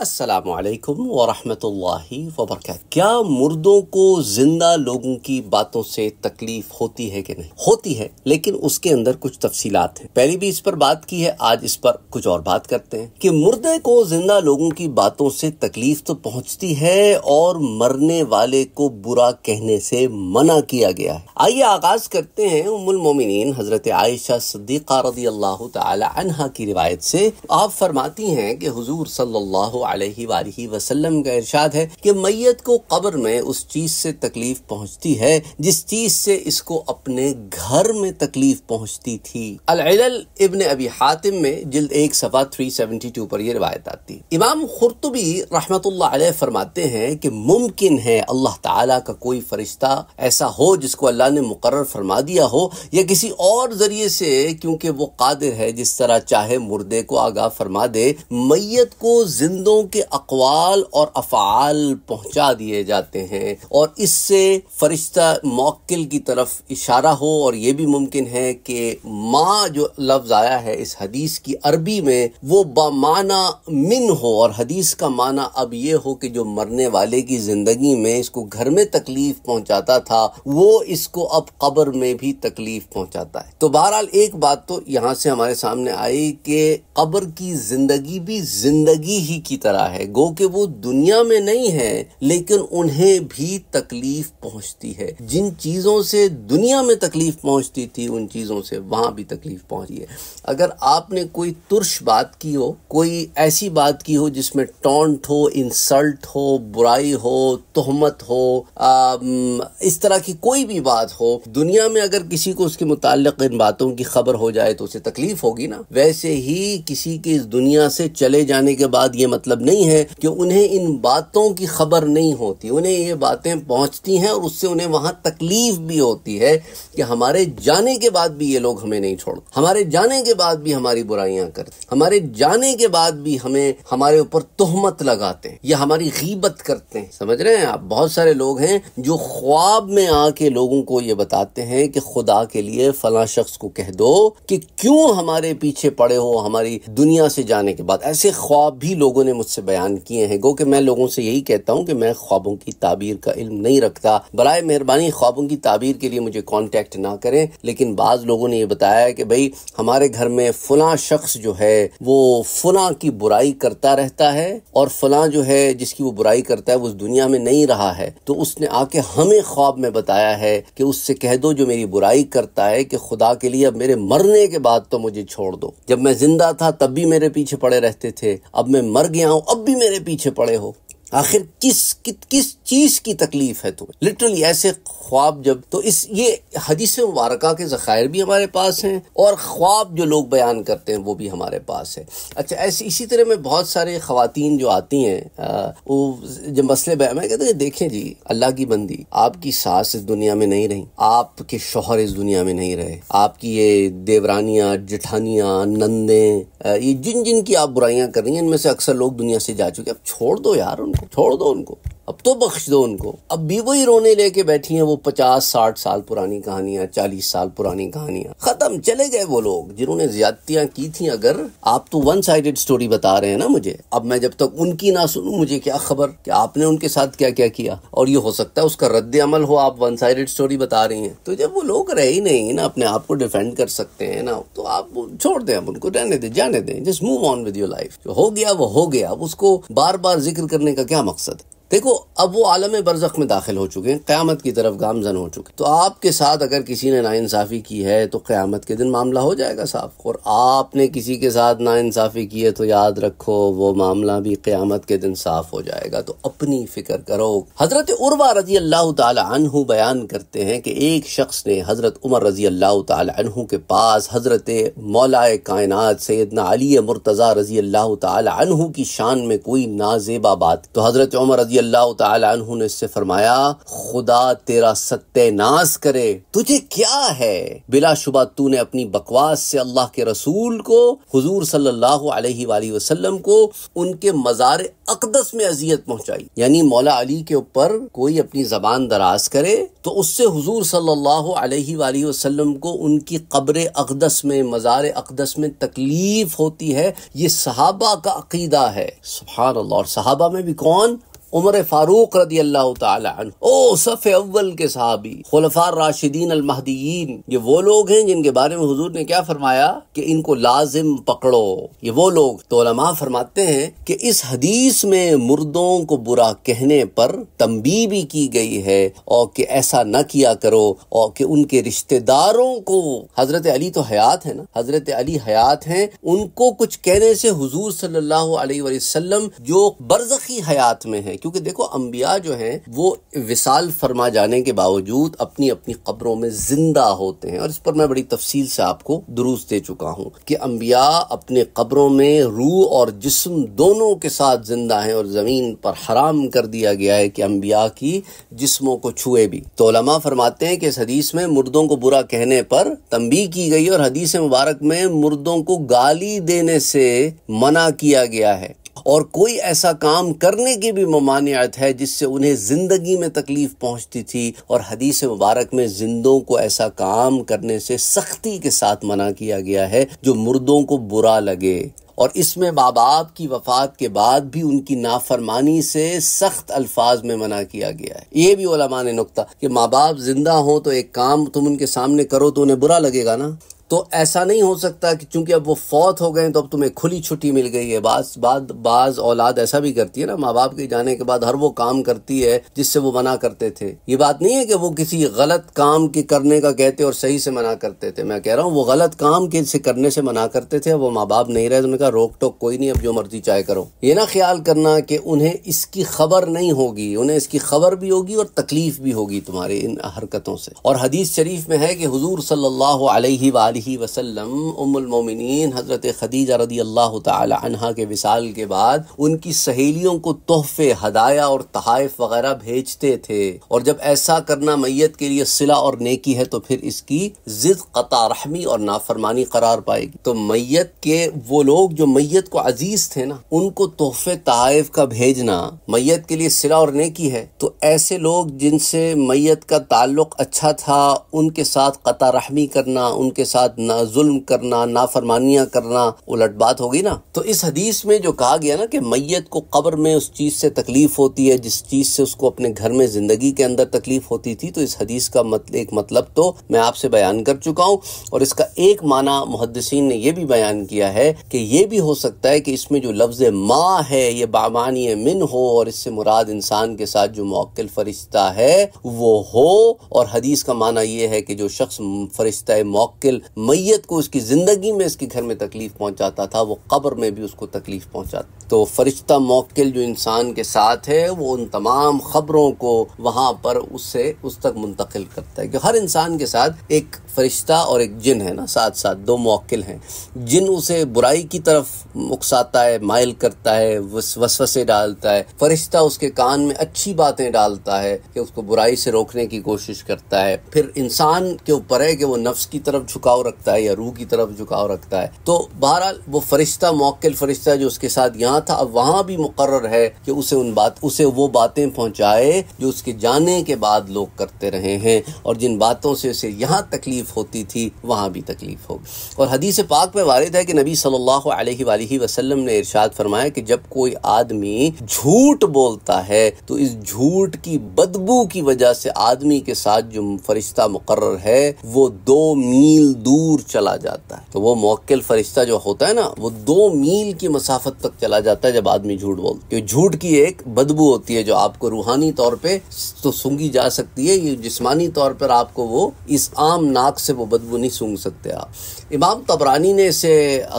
असलकम वरहमतुल्लाह वबरक क्या मुर्दों को जिंदा लोगों की बातों से तकलीफ होती है कि नहीं होती है लेकिन उसके अंदर कुछ तफसीलात हैं पहले भी इस पर बात की है आज इस पर कुछ और बात करते हैं कि मुर्दे को जिंदा लोगों की बातों से तकलीफ तो पहुंचती है और मरने वाले को बुरा कहने से मना किया गया है आइए आगाज करते हैं उमुल मोमिन हजरत आयशा सद्दीक़ा रजी अल्लाह तहा की रिवायत से आप फरमाती हैं कि हजूर सल्ला अलैहि वसल्लम का इरशाद है कि मैयत को कब्र में उस चीज़ से तकलीफ पहुंचती है जिस चीज़ से इसको अपने घर में तकलीफ पहुंचती थी अल इब्न अबी हातिम में जिल्द एक सफा 372 पर यह रिवायत आती इमाम खुरतुबी रहमतुल्लाह अलैह फरमाते हैं कि मुमकिन है अल्लाह ताला का कोई फरिश्ता ऐसा हो जिसको अल्लाह ने मुकर फरमा दिया हो या किसी और जरिए से क्योंकि वो कादिर है जिस तरह चाहे मुर्दे को आगाह फरमा दे मैयत को जिंदो लोगों के अकवाल और अफाल पहुंचा दिए जाते हैं और इससे फरिश्ता मौक्किल की तरफ इशारा हो और ये भी मुमकिन है कि माँ जो लफ्ज आया है इस हदीस की अरबी में वो बामाना मिन हो और हदीस का माना अब ये हो कि जो मरने वाले की जिंदगी में इसको घर में तकलीफ पहुंचाता था वो इसको अब कब्र में भी तकलीफ पहुंचाता है तो बहरहाल एक बात तो यहाँ से हमारे सामने आई कि कब्र की जिंदगी भी जिंदगी ही की तरह है गो कि वो दुनिया में नहीं है लेकिन उन्हें भी तकलीफ पहुंचती है जिन चीजों से दुनिया में तकलीफ पहुंचती थी उन चीजों से वहां भी तकलीफ पहुंची है अगर आपने कोई तुर्श बात की हो कोई ऐसी बात की हो जिसमें टॉन्ट हो इंसल्ट हो बुराई हो तोहमत हो आ, इस तरह की कोई भी बात हो दुनिया में अगर किसी को उसके मुतालिक इन बातों की खबर हो जाए तो उसे तकलीफ होगी ना वैसे ही किसी के इस दुनिया से चले जाने के बाद ये मतलब नहीं है कि उन्हें इन बातों की खबर नहीं होती उन्हें ये बातें पहुंचती हैं और उससे उन्हें वहां तकलीफ भी होती है कि हमारे जाने के बाद भी ये लोग हमें नहीं छोड़ते हमारे जाने के बाद भी हमारी बुराइयां कर हमारे जाने के बाद भी हमें हमारे ऊपर तोहमत लगाते हैं या हमारी गीबत करते हैं समझ रहे हैं आप बहुत सारे लोग हैं जो ख्वाब में आके लोगों को ये बताते हैं कि खुदा के लिए फला शख्स को कह दो कि क्यों हमारे पीछे पड़े हो हमारी दुनिया से जाने के बाद ऐसे ख्वाब भी लोगों ने मुझसे बयान किए हैं गो कि मैं लोगों से यही कहता हूँ कि मैं ख्वाबों की ताबीर का इल्म नहीं रखता बरए मेहरबानी ख्वाबों की ताबीर के लिए मुझे कॉन्टेक्ट ना करें लेकिन बाज लोगों ने यह बताया कि भाई हमारे घर में फला शख्स जो है वो फला की बुराई करता रहता है और फला जो है जिसकी वो बुराई करता है वो उस दुनिया में नहीं रहा है तो उसने आके हमें ख्वाब में बताया है कि उससे कह दो जो मेरी बुराई करता है कि खुदा के लिए अब मेरे मरने के बाद तो मुझे छोड़ दो जब मैं जिंदा था था तब भी मेरे पीछे पड़े रहते थे अब मैं मर गया हूं अब भी मेरे पीछे पड़े हो आखिर किस कि, किस चीज की तकलीफ है तुम्हें लिटरली ऐसे ख्वाब जब तो इस ये हदीस मुबारक के ज़खायर भी हमारे पास हैं और ख्वाब जो लोग बयान करते हैं वो भी हमारे पास है अच्छा ऐसे इसी तरह में बहुत सारे खातन जो आती हैं वो जब मसले बयान मैं कहते हैं देखें जी अल्लाह की बंदी आपकी सास इस दुनिया में नहीं रही आपके शोहर इस दुनिया में नहीं रहे आपकी ये देवरानियाँ जिठानियाँ नंदे ये जिन जिन की आप बुराइयां कर रही हैं इनमें से अक्सर लोग दुनिया से जा चुके अब छोड़ दो यार उनको छोड़ दो उनको अब तो बख्श दो उनको अब भी वही रोने लेके बैठी हैं वो पचास साठ साल पुरानी कहानियां चालीस साल पुरानी कहानियां खत्म चले गए वो लोग जिन्होंने ज्यादतियां की थी अगर आप तो वन साइडेड स्टोरी बता रहे हैं ना मुझे अब मैं जब तक उनकी ना सुनू मुझे क्या खबर कि आपने उनके साथ क्या क्या किया और ये हो सकता है उसका रद्द अमल हो आप वन साइडेड स्टोरी बता रही है तो जब वो लोग रहे ही नहीं ना अपने आप को डिफेंड कर सकते हैं ना तो आप छोड़ दें उनको रहने दें जाने दें just move on with your life जो हो गया वो हो गया अब उसको बार बार जिक्र करने का क्या मकसद देखो अब वो आलम बरजक में दाखिल हो चुके हैं क़्यामत की तरफ गामजन हो चुके तो आपके साथ अगर किसी ने नाइंसाफ़ी की है तो क़्यामत के दिन मामला हो जाएगा साफ और आपने किसी के साथ नाइंसाफ़ी की है तो याद रखो वो मामला भी क़्यामत के दिन साफ हो जाएगा तो अपनी फ़िक्र करो हज़रत उर्वा रजी अल्लाह तहु बयान करते हैं कि एक शख्स ने हज़रत उमर रजी अल्लाह तहु के पास हज़रत मौलाए कायनात सैदना अली मुर्तज़ा रजी अल्लाह तहु की शान में कोई नाजेबा बात तो हज़रत उमर रजी रजी अल्लाह तु ने इससे फरमाया खुदा तेरा सत्यनाश करे तुझे क्या है बिला शुबा तू ने अपनी बकवास से अल्लाह के रसूल को हजूर सल्लल्लाहु वसल्लम को उनके मजार अकदस में अजियत पहुंचाई यानी मौला अली के ऊपर कोई अपनी जबान दराज करे तो उससे हजूर सल्लाम वसल्लम को उनकी कब्र अकदस में मजार अकदस में तकलीफ होती है ये सहाबा का अकीदा है सुबह और सहाबा में भी कौन उमर फारूक रदी अल्लाह तसफ़ अव्वल के सहाबी खुलफा राशिदीन महदीन ये वो लोग हैं जिनके बारे में हजूर ने क्या फरमाया कि इनको लाजिम पकड़ो ये वो लोग तो फरमाते हैं कि इस हदीस में मुर्दों को बुरा कहने पर तंबी भी की गई है और कि ऐसा न किया करो और कि उनके रिश्तेदारों को हजरत अली तो हयात है ना हजरत अली हयात हैं उनको कुछ कहने से हुजूर सल्लल्लाहु अलैहि वसल्लम जो बरजखी हयात में है हैं क्योंकि देखो अम्बिया जो हैं वो विशाल फरमा जाने के बावजूद अपनी अपनी कब्रों में जिंदा होते हैं और इस पर मैं बड़ी तफसील से आपको दुरुस्त दे चुका हूँ कि अम्बिया अपने कब्रों में रूह और जिस्म दोनों के साथ जिंदा हैं और ज़मीन पर हराम कर दिया गया है कि अम्बिया की जिस्मों को छुए भी तो फरमाते हैं कि इस हदीस में मुर्दों को बुरा कहने पर तंबी की गई और हदीस मुबारक में मुर्दों को गाली देने से मना किया गया है और कोई ऐसा काम करने की भी ममानियत है जिससे उन्हें ज़िंदगी में तकलीफ़ पहुँचती थी और हदीस मुबारक में जिंदों को ऐसा काम करने से सख्ती के साथ मना किया गया है जो मुर्दों को बुरा लगे और इसमें माँ बाप की वफात के बाद भी उनकी नाफरमानी से सख्त अल्फाज में मना किया गया है ये भी ओलामा ने नुकता कि माँ बाप जिंदा हो तो एक काम तुम उनके सामने करो तो उन्हें बुरा लगेगा ना तो ऐसा नहीं हो सकता कि चूंकि अब वो फौत हो गए तो अब तुम्हें खुली छुट्टी मिल गई है बाज बाद बाज औलाद ऐसा भी करती है ना माँ बाप के जाने के बाद हर वो काम करती है जिससे वो मना करते थे ये बात नहीं है कि वो किसी गलत काम के करने का कहते और सही से मना करते थे मैं कह रहा हूँ वो गलत काम के से करने से मना करते थे वो माँ बाप नहीं रहे तो कहा रोक टोक कोई नहीं अब जो मर्जी चाहे करो ये ना ख्याल करना कि उन्हें इसकी खबर नहीं होगी उन्हें इसकी खबर भी होगी और तकलीफ भी होगी तुम्हारी इन हरकतों से और हदीस शरीफ में है कि हजूर सल्लाह वसल्लम मोमिनीन हज़रत खदीजा रदी अल्लाह अनहा के विसाल के बाद उनकी सहेलियों को तोहफे हदाया और तहाइफ वगैरह भेजते थे और जब ऐसा करना मैयत के लिए सिला और नेकी है तो फिर इसकी जिद कता रहमी और नाफरमानी करार पाएगी तो मैयत के वो लोग जो मैयत को अजीज थे ना उनको तोहफे तहाइफ का भेजना मैयत के लिए सिला और नेकी है तो ऐसे लोग जिनसे मैयत का ताल्लुक अच्छा था उनके साथ कता रहमी करना उनके साथ साथ ना जुल्म करना ना फरमानियां करना उलट बात होगी ना तो इस हदीस में जो कहा गया ना कि मैयत को कब्र में उस चीज़ से तकलीफ़ होती है जिस चीज़ से उसको अपने घर में ज़िंदगी के अंदर तकलीफ़ होती थी तो इस हदीस का मत, एक मतलब तो मैं आपसे बयान कर चुका हूँ और इसका एक माना मुहदसिन ने यह भी बयान किया है कि यह भी हो सकता है कि इसमें जो लफ्ज़ माँ है ये बामानी मिन हो और इससे मुराद इंसान के साथ जो मोकिल फरिश्ता है वो हो और हदीस का माना यह है कि जो शख्स फरिश्ता मोकिल मैयत को उसकी ज़िंदगी में इसके घर में तकलीफ़ पहुंचाता था वो कब्र में भी उसको तकलीफ़ पहुंचा तो फरिश्ता मौकिल जो इंसान के साथ है वो उन तमाम ख़बरों को वहाँ पर उससे उस तक मुंतकिल करता है कि हर इंसान के साथ एक फरिश्ता और एक जिन है ना साथ साथ दो मौकिल हैं जिन उसे बुराई की तरफ उकसाता है मायल करता है वसवसे डालता है फरिश्ता उसके कान में अच्छी बातें डालता है कि उसको बुराई से रोकने की कोशिश करता है फिर इंसान के ऊपर है कि वो नफ्स की तरफ झुकाव रखता है या रूह की तरफ झुकाव रखता है तो बहरहाल वो फरिश्ता मौकिल फरिश्ता जो उसके साथ यहाँ था अब वहां भी मुकर है कि उसे उन बात उसे वो बातें पहुंचाए जो उसके जाने के बाद लोग करते रहे हैं और जिन बातों से उसे यहाँ तकलीफ होती थी वहां भी तकलीफ होगी और हदीस पाक में वारद है कि नबी सल्लल्लाहु अलैहि वसल्लम ने इरशाद फरमाया कि जब कोई आदमी झूठ बोलता है तो इस झूठ की बदबू की वजह से आदमी के साथ जो फरिश्ता मुकर है वो दो मील दूर दूर चला जाता है तो वो मोक्ल फरिश्ता जो होता है ना वो दो मील की मसाफत तक चला जाता है जब आदमी झूठ बोल है झूठ की एक बदबू होती है जो आपको रूहानी तौर पर तो सूंघी जा सकती है ये तौर पर आपको वो इस आम नाक से वो बदबू नहीं सूंघ सकते आप इमाम तबरानी ने इसे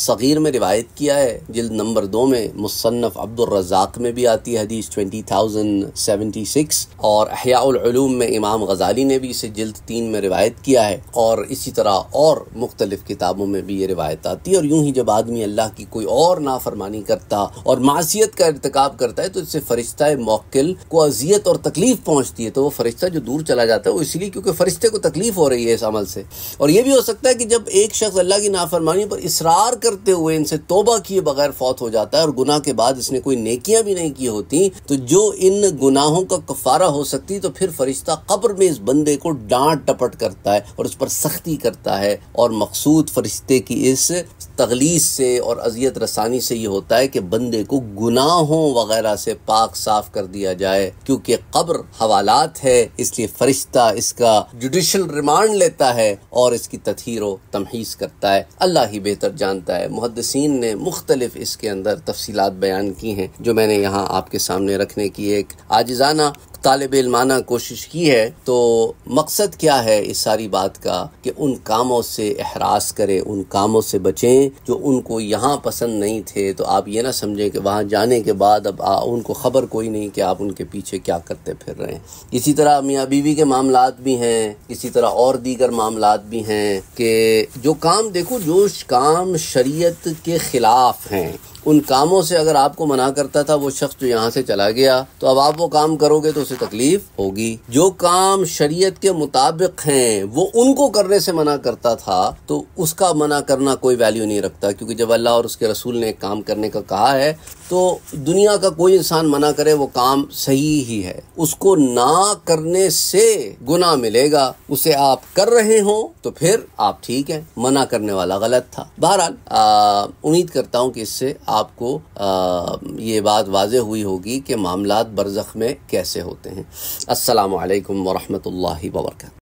सगीर में रिवायत किया है जिल्द नंबर दो में मुसन्फ़ अब्दुलरजाक में भी आती है हदीस ट्वेंटी थाउजेंड सेवेंटी सिक्स और अहियालूम में इमाम गजाली ने भी इसे जिल्द तीन में रिवायत किया है और इसी तरह और मुख्तलिफ़ किताबों में भी ये रिवायत आती है और यूं ही जब आदमी अल्लाह की कोई और नाफरमानी करता और मासीत का इरतकब करता है तो इससे फरिश्ता मौकिल को अजियत और तकलीफ़ पहुँचती है तो वह फरिश्ता जो दूर चला जाता है वो इसलिए क्योंकि फरिश्ते को तकलीफ़ हो रही है इस अमल से और यह भी हो सकता है कि जब एक शख्स अल्लाह की नाफरमानी पर इसरार करते हुए इनसे तोबा किए बगैर फौत हो जाता है और गुनाह के बाद इसने कोई नेकियां भी नहीं की होती तो जो इन गुनाहों का कफारा हो सकती तो फिर फरिश्ता कब्र में इस बंदे को डांट टपट करता है और उस पर सख्ती करता है और मकसूद फरिश्ते की इस तगलीस से और अजियत रसानी से ये होता है कि बंदे को गुनाहों वगैरह से पाक साफ कर दिया जाए क्योंकि कब्र हवालात है इसलिए फरिश्ता इसका जुडिशल रिमांड लेता है और इसकी तथहर तमहीस करता है अल्लाह ही बेहतर जानता है मुहदसिन ने मुख्तलिफ इसके अंदर तफसीत बयान की हैं जो मैंने यहाँ आपके सामने रखने की एक आजिज़ाना तालब इलमाना कोशिश की है तो मकसद क्या है इस सारी बात का कि उन कामों से से एहरास करें उन कामों से बचें जो उनको यहाँ पसंद नहीं थे तो आप ये ना समझें कि वहाँ जाने के बाद अब आ, उनको ख़बर कोई नहीं कि आप उनके पीछे क्या करते फिर रहे हैं इसी तरह मियाँ बीवी के मामला भी हैं इसी तरह और दीगर मामला भी हैं कि जो काम देखो जो काम शरीत के ख़िलाफ़ हैं उन कामों से अगर आपको मना करता था वो शख्स जो तो यहाँ से चला गया तो अब आप वो काम करोगे तो उसे तकलीफ होगी जो काम शरीयत के मुताबिक हैं वो उनको करने से मना करता था तो उसका मना करना कोई वैल्यू नहीं रखता क्योंकि जब अल्लाह और उसके रसूल ने काम करने का कहा है तो दुनिया का कोई इंसान मना करे वो काम सही ही है उसको ना करने से गुना मिलेगा उसे आप कर रहे हो तो फिर आप ठीक है मना करने वाला गलत था बहरहाल उम्मीद करता हूँ कि इससे आपको आ, ये बात वाज हुई होगी कि मामला बरज़ में कैसे होते हैं असलकम वरहमल वर्का